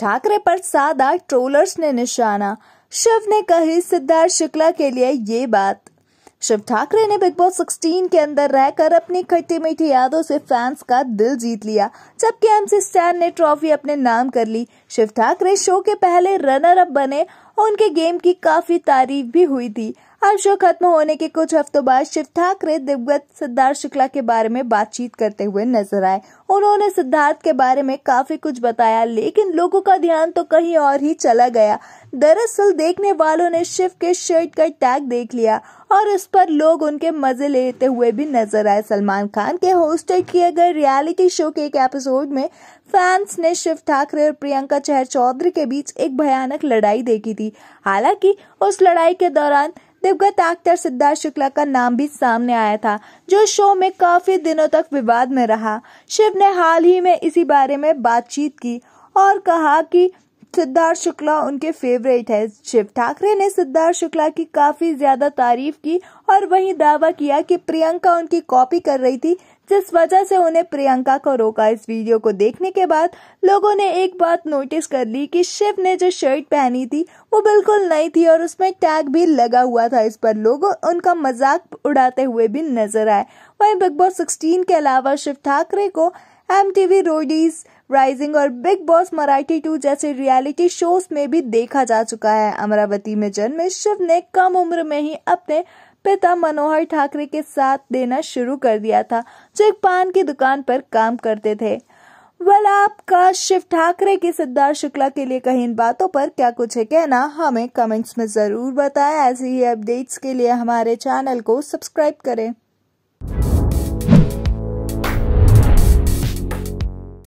ठाकरे पर सादा ट्रोलर्स ने निशाना शिव ने कही सिद्धार्थ शुक्ला के लिए ये बात शिव ठाकरे ने बिग बॉस 16 के अंदर रहकर अपनी खट्टी मीठी यादों से फैंस का दिल जीत लिया जबकि एमसी स्टैन ने ट्रॉफी अपने नाम कर ली शिव ठाकरे शो के पहले रनर अप बने और उनके गेम की काफी तारीफ भी हुई थी अब शो खत्म होने के कुछ हफ्तों बाद शिव ठाकरे दिवगत सिद्धार्थ शुक्ला के बारे में बातचीत करते हुए नजर आए उन्होंने सिद्धार्थ के बारे में काफी कुछ बताया लेकिन लोगों का ध्यान तो कहीं और ही चला गया दरअसल देखने वालों ने शिव के शर्ट का टैग देख लिया और उस पर लोग उनके मजे लेते हुए भी नजर आए सलमान खान के होस्टेड किए गए रियलिटी शो के एक एपिसोड में फैंस ने शिव ठाकरे और प्रियंका चहर चौधरी के बीच एक भयानक लड़ाई देखी थी हालांकि उस लड़ाई के दौरान दिवगत एक्टर सिद्धार्थ शुक्ला का नाम भी सामने आया था जो शो में काफी दिनों तक विवाद में रहा शिव ने हाल ही में इसी बारे में बातचीत की और कहा कि सिद्धार्थ शुक्ला उनके फेवरेट है शिव ठाकरे ने सिद्धार्थ शुक्ला की काफी ज्यादा तारीफ की और वहीं दावा किया कि प्रियंका उनकी कॉपी कर रही थी जिस वजह से उन्हें प्रियंका को रोका इस वीडियो को देखने के बाद लोगों ने एक बात नोटिस कर ली कि शिव ने जो शर्ट पहनी थी वो बिल्कुल नई थी और उसमें टैग भी लगा हुआ था इस पर लोग उनका मजाक उड़ाते हुए भी नजर आए वहीं बिग बॉस 16 के अलावा शिव ठाकरे को एम टीवी रोडीज राइजिंग और बिग बॉस मराठी टू जैसे रियलिटी शोज में भी देखा जा चुका है अमरावती में जन्मे शिव ने कम उम्र में ही अपने पिता मनोहर ठाकरे के साथ देना शुरू कर दिया था जो एक पान की दुकान पर काम करते थे वेल आपका शिव ठाकरे के सिद्धार्थ शुक्ला के लिए कहीं इन बातों पर क्या कुछ है कहना हमें कमेंट्स में जरूर बताएं ऐसी ही अपडेट्स के लिए हमारे चैनल को सब्सक्राइब करें